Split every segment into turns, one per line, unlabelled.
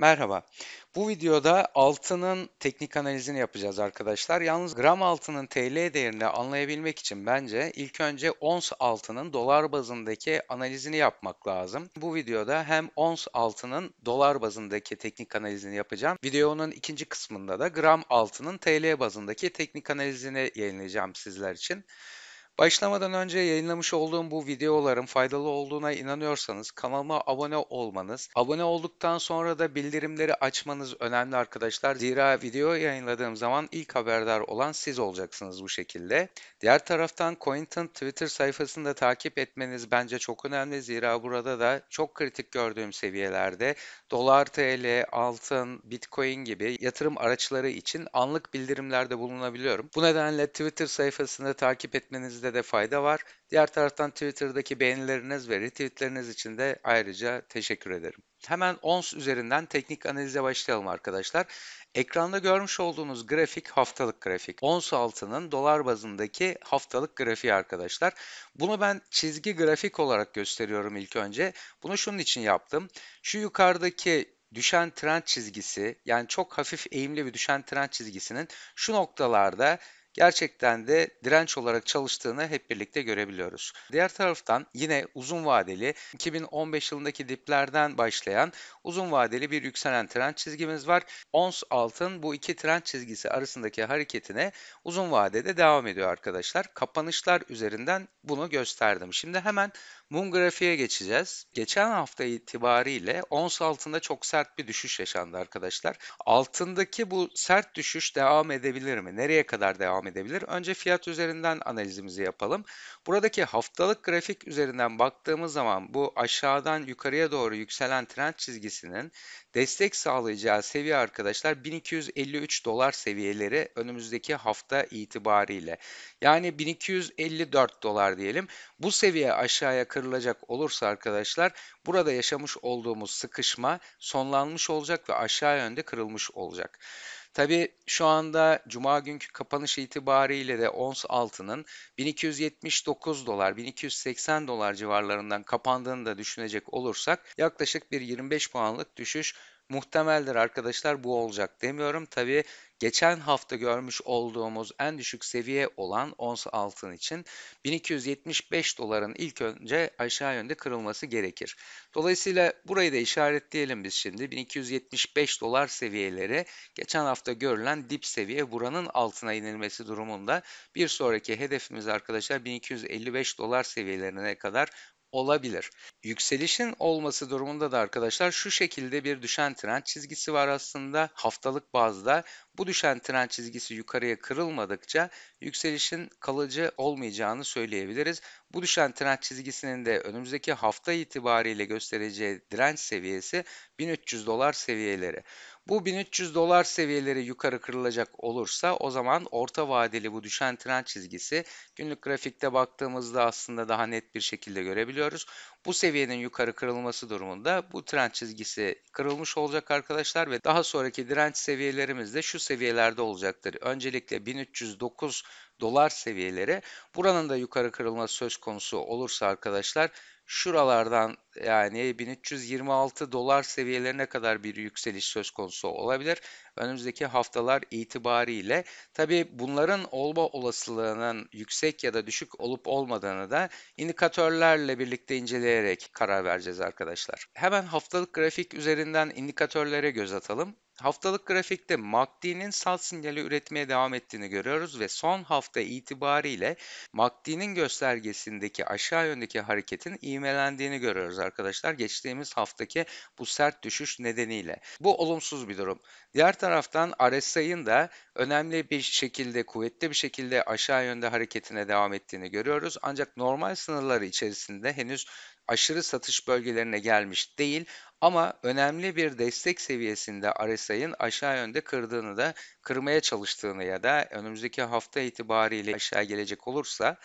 Merhaba. Bu videoda altının teknik analizini yapacağız arkadaşlar. Yalnız gram altının TL değerini anlayabilmek için bence ilk önce ons altının dolar bazındaki analizini yapmak lazım. Bu videoda hem ons altının dolar bazındaki teknik analizini yapacağım. Videonun ikinci kısmında da gram altının TL bazındaki teknik analizini yayınlayacağım sizler için. Başlamadan önce yayınlamış olduğum bu videoların faydalı olduğuna inanıyorsanız kanalıma abone olmanız, abone olduktan sonra da bildirimleri açmanız önemli arkadaşlar. Zira video yayınladığım zaman ilk haberdar olan siz olacaksınız bu şekilde. Diğer taraftan Cointon Twitter sayfasını da takip etmeniz bence çok önemli. Zira burada da çok kritik gördüğüm seviyelerde dolar, TL, altın, bitcoin gibi yatırım araçları için anlık bildirimlerde bulunabiliyorum. Bu nedenle Twitter sayfasını takip etmenizde etmenizde de fayda var. Diğer taraftan Twitter'daki beğenileriniz ve retweetleriniz için de ayrıca teşekkür ederim. Hemen ONS üzerinden teknik analize başlayalım arkadaşlar. Ekranda görmüş olduğunuz grafik haftalık grafik. ONS altının dolar bazındaki haftalık grafiği arkadaşlar. Bunu ben çizgi grafik olarak gösteriyorum ilk önce. Bunu şunun için yaptım. Şu yukarıdaki düşen trend çizgisi yani çok hafif eğimli bir düşen trend çizgisinin şu noktalarda gerçekten de direnç olarak çalıştığını hep birlikte görebiliyoruz. Diğer taraftan yine uzun vadeli 2015 yılındaki diplerden başlayan uzun vadeli bir yükselen trend çizgimiz var. Ons altın bu iki trend çizgisi arasındaki hareketine uzun vadede devam ediyor arkadaşlar. Kapanışlar üzerinden bunu gösterdim. Şimdi hemen Mum grafiğe geçeceğiz. Geçen hafta itibariyle ons altında çok sert bir düşüş yaşandı arkadaşlar. Altındaki bu sert düşüş devam edebilir mi? Nereye kadar devam edebilir? Önce fiyat üzerinden analizimizi yapalım. Buradaki haftalık grafik üzerinden baktığımız zaman bu aşağıdan yukarıya doğru yükselen trend çizgisinin destek sağlayacağı seviye arkadaşlar 1253 dolar seviyeleri önümüzdeki hafta itibariyle. Yani 1254 dolar diyelim. Bu seviye aşağıya kırılacak olursa arkadaşlar burada yaşamış olduğumuz sıkışma sonlanmış olacak ve aşağı yönde kırılmış olacak. Tabi şu anda cuma günkü kapanış itibariyle de ons altının 1279 dolar 1280 dolar civarlarından kapandığını da düşünecek olursak yaklaşık bir 25 puanlık düşüş muhtemeldir arkadaşlar bu olacak demiyorum. Tabii geçen hafta görmüş olduğumuz en düşük seviye olan ons altın için 1275 doların ilk önce aşağı yönde kırılması gerekir. Dolayısıyla burayı da işaretleyelim biz şimdi. 1275 dolar seviyeleri geçen hafta görülen dip seviye buranın altına inilmesi durumunda bir sonraki hedefimiz arkadaşlar 1255 dolar seviyelerine kadar olabilir. Yükselişin olması durumunda da arkadaşlar şu şekilde bir düşen trend çizgisi var aslında haftalık bazda. Bu düşen trend çizgisi yukarıya kırılmadıkça yükselişin kalıcı olmayacağını söyleyebiliriz. Bu düşen trend çizgisinin de önümüzdeki hafta itibariyle göstereceği direnç seviyesi 1300 dolar seviyeleri. Bu 1300 dolar seviyeleri yukarı kırılacak olursa o zaman orta vadeli bu düşen trend çizgisi günlük grafikte baktığımızda aslında daha net bir şekilde görebiliyoruz. Bu seviyenin yukarı kırılması durumunda bu trend çizgisi kırılmış olacak arkadaşlar ve daha sonraki direnç seviyelerimiz de şu seviyelerde olacaktır. Öncelikle 1309 dolar seviyeleri buranın da yukarı kırılması söz konusu olursa arkadaşlar şuralardan yani 1326 dolar seviyelerine kadar bir yükseliş söz konusu olabilir. Önümüzdeki haftalar itibariyle tabi bunların olma olasılığının yüksek ya da düşük olup olmadığını da indikatörlerle birlikte inceleyerek karar vereceğiz arkadaşlar. Hemen haftalık grafik üzerinden indikatörlere göz atalım. Haftalık grafikte MACD'nin sal sinyali üretmeye devam ettiğini görüyoruz ve son hafta itibariyle MACD'nin göstergesindeki aşağı yöndeki hareketin iğmelendiğini görüyoruz arkadaşlar. Geçtiğimiz haftaki bu sert düşüş nedeniyle. Bu olumsuz bir durum. Diğer taraftan RSI'nin da önemli bir şekilde, kuvvetli bir şekilde aşağı yönde hareketine devam ettiğini görüyoruz. Ancak normal sınırları içerisinde henüz aşırı satış bölgelerine gelmiş değil ama önemli bir destek seviyesinde RSI'ın aşağı yönde kırdığını da kırmaya çalıştığını ya da önümüzdeki hafta itibariyle aşağı gelecek olursa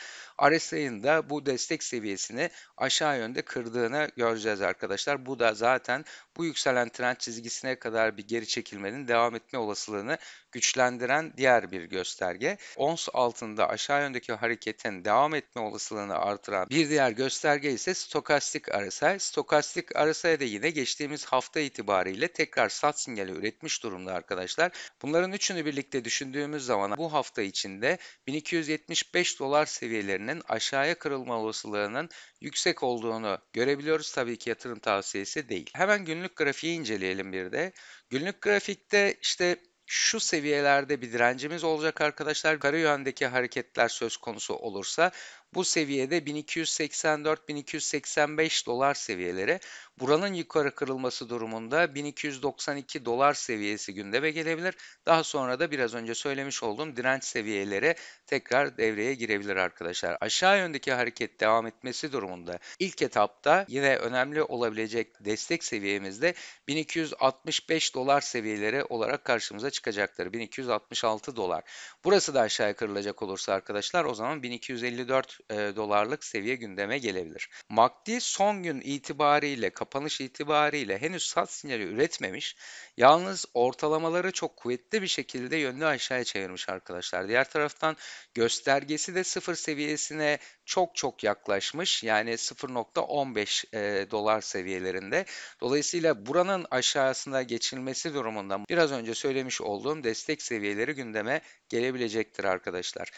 RSI'ın da bu destek seviyesini aşağı yönde kırdığını göreceğiz arkadaşlar. Bu da zaten bu yükselen trend çizgisine kadar bir geri çekilmenin devam etme olasılığını güçlendiren diğer bir gösterge. Ons altında aşağı yöndeki hareketin devam etme olasılığını artıran bir diğer gösterge ise stokastik RSI. Stokastik RSI'de yine geçtiğimiz hafta itibariyle tekrar sat sinyali üretmiş durumda arkadaşlar. Bunların üçünü birlikte düşündüğümüz zaman bu hafta içinde 1275 dolar seviyelerinin aşağıya kırılma olasılığının yüksek olduğunu görebiliyoruz. Tabii ki yatırım tavsiyesi değil. Hemen günlük grafiği inceleyelim bir de. Günlük grafikte işte şu seviyelerde bir direncimiz olacak arkadaşlar. Yukarı yöndeki hareketler söz konusu olursa bu seviyede 1284-1285 dolar seviyeleri buranın yukarı kırılması durumunda 1292 dolar seviyesi gündeme gelebilir. Daha sonra da biraz önce söylemiş olduğum direnç seviyeleri tekrar devreye girebilir arkadaşlar. Aşağı yöndeki hareket devam etmesi durumunda ilk etapta yine önemli olabilecek destek seviyemizde 1265 dolar seviyeleri olarak karşımıza çıkacaktır. 1266 dolar. Burası da aşağıya kırılacak olursa arkadaşlar o zaman 1254 e, dolarlık seviye gündeme gelebilir. MACD son gün itibariyle, kapanış itibariyle henüz sat sinyali üretmemiş. Yalnız ortalamaları çok kuvvetli bir şekilde yönlü aşağıya çevirmiş arkadaşlar. Diğer taraftan göstergesi de sıfır seviyesine çok çok yaklaşmış. Yani 0.15 e, dolar seviyelerinde. Dolayısıyla buranın aşağısına geçilmesi durumunda biraz önce söylemiş olduğum destek seviyeleri gündeme gelebilecektir arkadaşlar.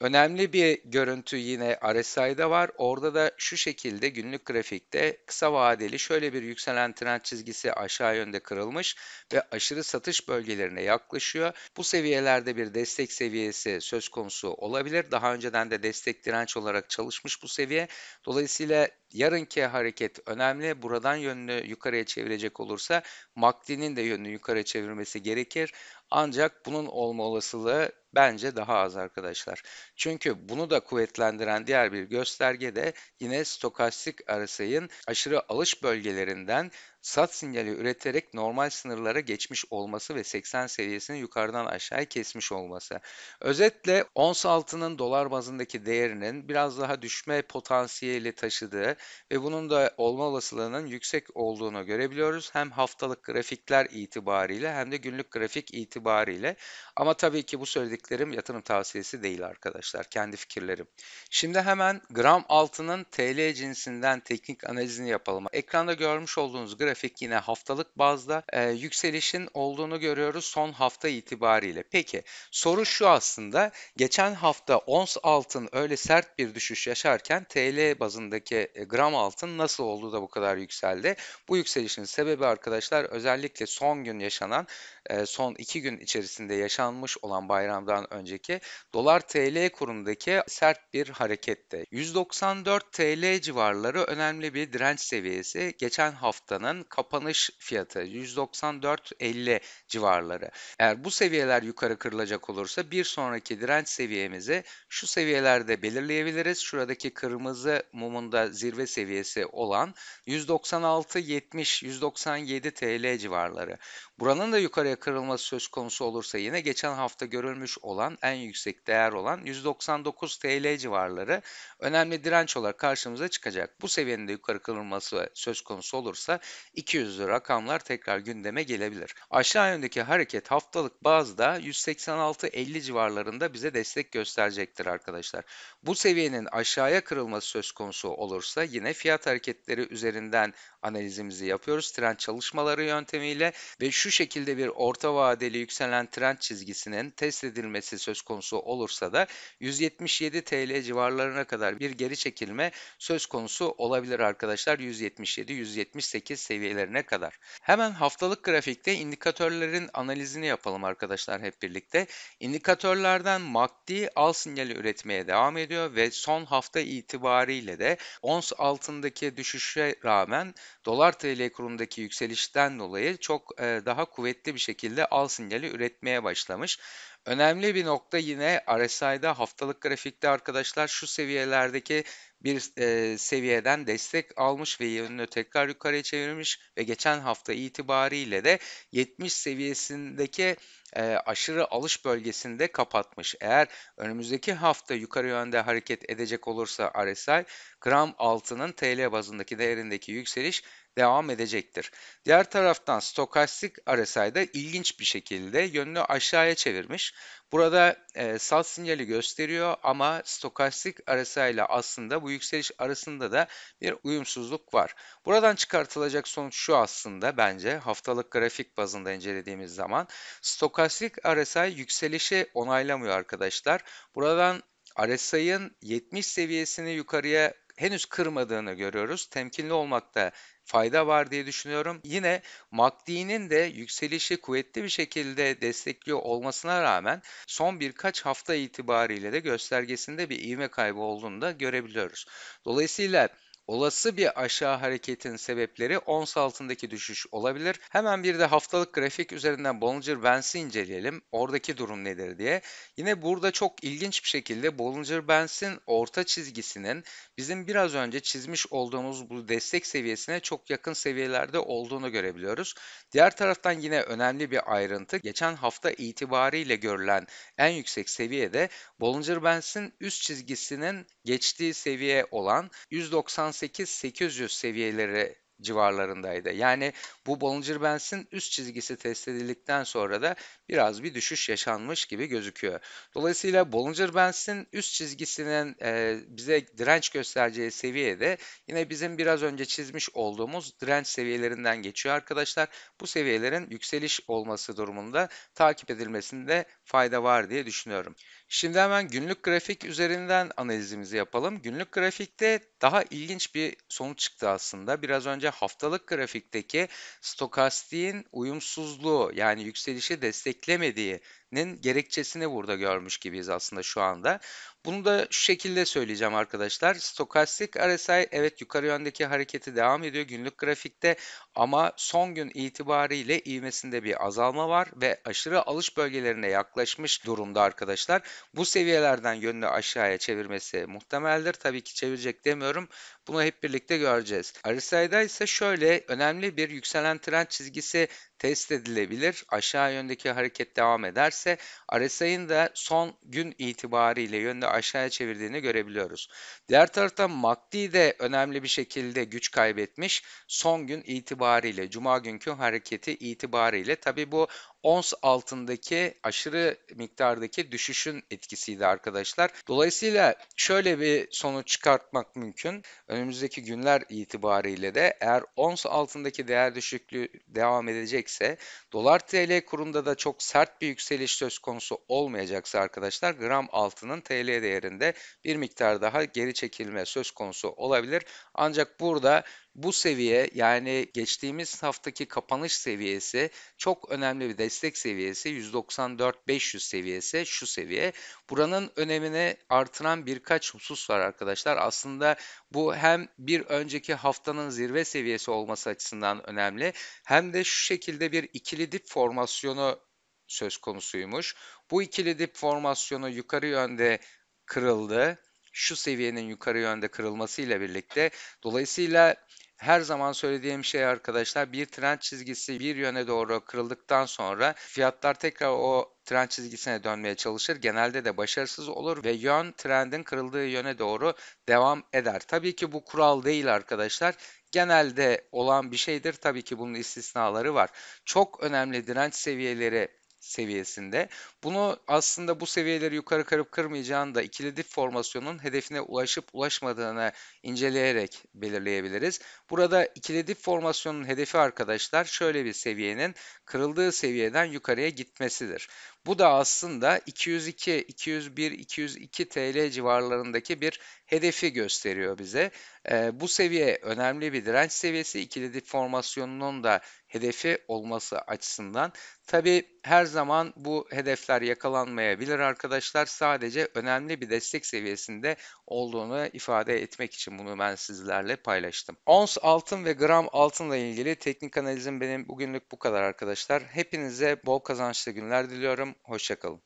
Önemli bir görüntü yine RSI'da var. Orada da şu şekilde günlük grafikte kısa vadeli şöyle bir yükselen trend çizgisi aşağı yönde kırılmış ve aşırı satış bölgelerine yaklaşıyor. Bu seviyelerde bir destek seviyesi söz konusu olabilir. Daha önceden de destek direnç olarak çalışmış bu seviye. Dolayısıyla yarınki hareket önemli. Buradan yönünü yukarıya çevirecek olursa MACD'nin de yönünü yukarı çevirmesi gerekir. Ancak bunun olma olasılığı bence daha az arkadaşlar. Çünkü bunu da kuvvetlendiren diğer bir gösterge de yine stokastik arasayın aşırı alış bölgelerinden sat sinyali üreterek normal sınırlara geçmiş olması ve 80 seviyesini yukarıdan aşağıya kesmiş olması. Özetle ons altının dolar bazındaki değerinin biraz daha düşme potansiyeli taşıdığı ve bunun da olma olasılığının yüksek olduğunu görebiliyoruz. Hem haftalık grafikler itibariyle hem de günlük grafik itibariyle. Ama tabii ki bu söylediklerim yatırım tavsiyesi değil arkadaşlar. Kendi fikirlerim. Şimdi hemen gram altının TL cinsinden teknik analizini yapalım. Ekranda görmüş olduğunuz grafik grafik yine haftalık bazda e, yükselişin olduğunu görüyoruz son hafta itibariyle. Peki soru şu aslında geçen hafta ons altın öyle sert bir düşüş yaşarken TL bazındaki e, gram altın nasıl oldu da bu kadar yükseldi? Bu yükselişin sebebi arkadaşlar özellikle son gün yaşanan e, son iki gün içerisinde yaşanmış olan bayramdan önceki dolar TL kurundaki sert bir harekette. 194 TL civarları önemli bir direnç seviyesi geçen haftanın kapanış fiyatı 194.50 civarları. Eğer bu seviyeler yukarı kırılacak olursa bir sonraki direnç seviyemizi şu seviyelerde belirleyebiliriz. Şuradaki kırmızı mumunda zirve seviyesi olan 196.70 197 TL civarları. Buranın da yukarıya kırılması söz konusu olursa yine geçen hafta görülmüş olan en yüksek değer olan 199 TL civarları önemli direnç olarak karşımıza çıkacak. Bu seviyenin de yukarı kırılması söz konusu olursa 200 lira rakamlar tekrar gündeme gelebilir. Aşağı yöndeki hareket haftalık bazda 186.50 civarlarında bize destek gösterecektir arkadaşlar. Bu seviyenin aşağıya kırılması söz konusu olursa yine fiyat hareketleri üzerinden analizimizi yapıyoruz. Trend çalışmaları yöntemiyle ve şu şu şekilde bir orta vadeli yükselen trend çizgisinin test edilmesi söz konusu olursa da 177 TL civarlarına kadar bir geri çekilme söz konusu olabilir arkadaşlar 177-178 seviyelerine kadar. Hemen haftalık grafikte indikatörlerin analizini yapalım arkadaşlar hep birlikte. İndikatörlerden MACD al sinyali üretmeye devam ediyor ve son hafta itibariyle de ons altındaki düşüşe rağmen dolar TL kurundaki yükselişten dolayı çok e, daha daha kuvvetli bir şekilde al sinyali üretmeye başlamış. Önemli bir nokta yine RSI'da haftalık grafikte arkadaşlar şu seviyelerdeki bir e, seviyeden destek almış ve yönünü tekrar yukarıya çevirmiş ve geçen hafta itibariyle de 70 seviyesindeki e, aşırı alış bölgesinde kapatmış. Eğer önümüzdeki hafta yukarı yönde hareket edecek olursa RSI gram altının TL bazındaki değerindeki yükseliş devam edecektir. Diğer taraftan stokastik RSI'da ilginç bir şekilde yönünü aşağıya çevirmiş. Burada e, sal sinyali gösteriyor ama stokastik RSI ile aslında bu yükseliş arasında da bir uyumsuzluk var. Buradan çıkartılacak sonuç şu aslında bence haftalık grafik bazında incelediğimiz zaman stokastik Klasik RSI yükselişi onaylamıyor arkadaşlar. Buradan RSI'ın 70 seviyesini yukarıya henüz kırmadığını görüyoruz. Temkinli olmakta fayda var diye düşünüyorum. Yine MACD'nin de yükselişi kuvvetli bir şekilde destekliyor olmasına rağmen son birkaç hafta itibariyle de göstergesinde bir ivme kaybı olduğunu da görebiliyoruz. Dolayısıyla Olası bir aşağı hareketin sebepleri ons altındaki düşüş olabilir. Hemen bir de haftalık grafik üzerinden Bollinger Bands'i inceleyelim. Oradaki durum nedir diye. Yine burada çok ilginç bir şekilde Bollinger Bands'in orta çizgisinin bizim biraz önce çizmiş olduğumuz bu destek seviyesine çok yakın seviyelerde olduğunu görebiliyoruz. Diğer taraftan yine önemli bir ayrıntı. Geçen hafta itibariyle görülen en yüksek seviyede Bollinger Bands'in üst çizgisinin geçtiği seviye olan 190 798-800 seviyeleri civarlarındaydı. Yani bu Bollinger Bands'in üst çizgisi test edildikten sonra da biraz bir düşüş yaşanmış gibi gözüküyor. Dolayısıyla Bollinger Bands'in üst çizgisinin e, bize direnç göstereceği seviye de yine bizim biraz önce çizmiş olduğumuz direnç seviyelerinden geçiyor arkadaşlar. Bu seviyelerin yükseliş olması durumunda takip edilmesinde fayda var diye düşünüyorum. Şimdi hemen günlük grafik üzerinden analizimizi yapalım. Günlük grafikte daha ilginç bir sonuç çıktı aslında. Biraz önce haftalık grafikteki stokastiğin uyumsuzluğu yani yükselişi desteklemediği nin gerekçesini burada görmüş gibiyiz aslında şu anda. Bunu da şu şekilde söyleyeceğim arkadaşlar. Stokastik RSI evet yukarı yöndeki hareketi devam ediyor günlük grafikte ama son gün itibariyle ivmesinde bir azalma var ve aşırı alış bölgelerine yaklaşmış durumda arkadaşlar. Bu seviyelerden yönünü aşağıya çevirmesi muhtemeldir. Tabii ki çevirecek demiyorum. Bunu hep birlikte göreceğiz. RSI'da ise şöyle önemli bir yükselen trend çizgisi test edilebilir. Aşağı yöndeki hareket devam ederse RSI'nin de son gün itibariyle yönde aşağıya çevirdiğini görebiliyoruz. Diğer tarafta MACD de önemli bir şekilde güç kaybetmiş. Son gün itibariyle, cuma günkü hareketi itibariyle tabi bu ons altındaki aşırı miktardaki düşüşün etkisiydi arkadaşlar. Dolayısıyla şöyle bir sonuç çıkartmak mümkün. Önümüzdeki günler itibariyle de eğer ons altındaki değer düşüklüğü devam edecekse dolar TL kurunda da çok sert bir yükseliş söz konusu olmayacaksa arkadaşlar gram altının TL değerinde bir miktar daha geri çekilme söz konusu olabilir. Ancak burada bu seviye yani geçtiğimiz haftaki kapanış seviyesi çok önemli bir destek seviyesi 194-500 seviyesi şu seviye. Buranın önemini artıran birkaç husus var arkadaşlar. Aslında bu hem bir önceki haftanın zirve seviyesi olması açısından önemli hem de şu şekilde bir ikili dip formasyonu söz konusuymuş. Bu ikili dip formasyonu yukarı yönde kırıldı şu seviyenin yukarı yönde kırılmasıyla birlikte dolayısıyla her zaman söylediğim şey arkadaşlar bir trend çizgisi bir yöne doğru kırıldıktan sonra fiyatlar tekrar o trend çizgisine dönmeye çalışır. Genelde de başarısız olur ve yön trendin kırıldığı yöne doğru devam eder. Tabii ki bu kural değil arkadaşlar. Genelde olan bir şeydir. Tabii ki bunun istisnaları var. Çok önemli direnç seviyeleri seviyesinde. Bunu aslında bu seviyeleri yukarı karıp kırmayacağını da ikili dip formasyonun hedefine ulaşıp ulaşmadığını inceleyerek belirleyebiliriz. Burada ikili dip formasyonun hedefi arkadaşlar şöyle bir seviyenin kırıldığı seviyeden yukarıya gitmesidir. Bu da aslında 202, 201, 202 TL civarlarındaki bir hedefi gösteriyor bize. E, bu seviye önemli bir direnç seviyesi. İkili dip formasyonunun da hedefi olması açısından. Tabi her zaman bu hedefler yakalanmayabilir arkadaşlar. Sadece önemli bir destek seviyesinde olduğunu ifade etmek için bunu ben sizlerle paylaştım. Ons altın ve gram altınla ilgili teknik analizim benim bugünlük bu kadar arkadaşlar. Hepinize bol kazançlı günler diliyorum. Hoşçakalın.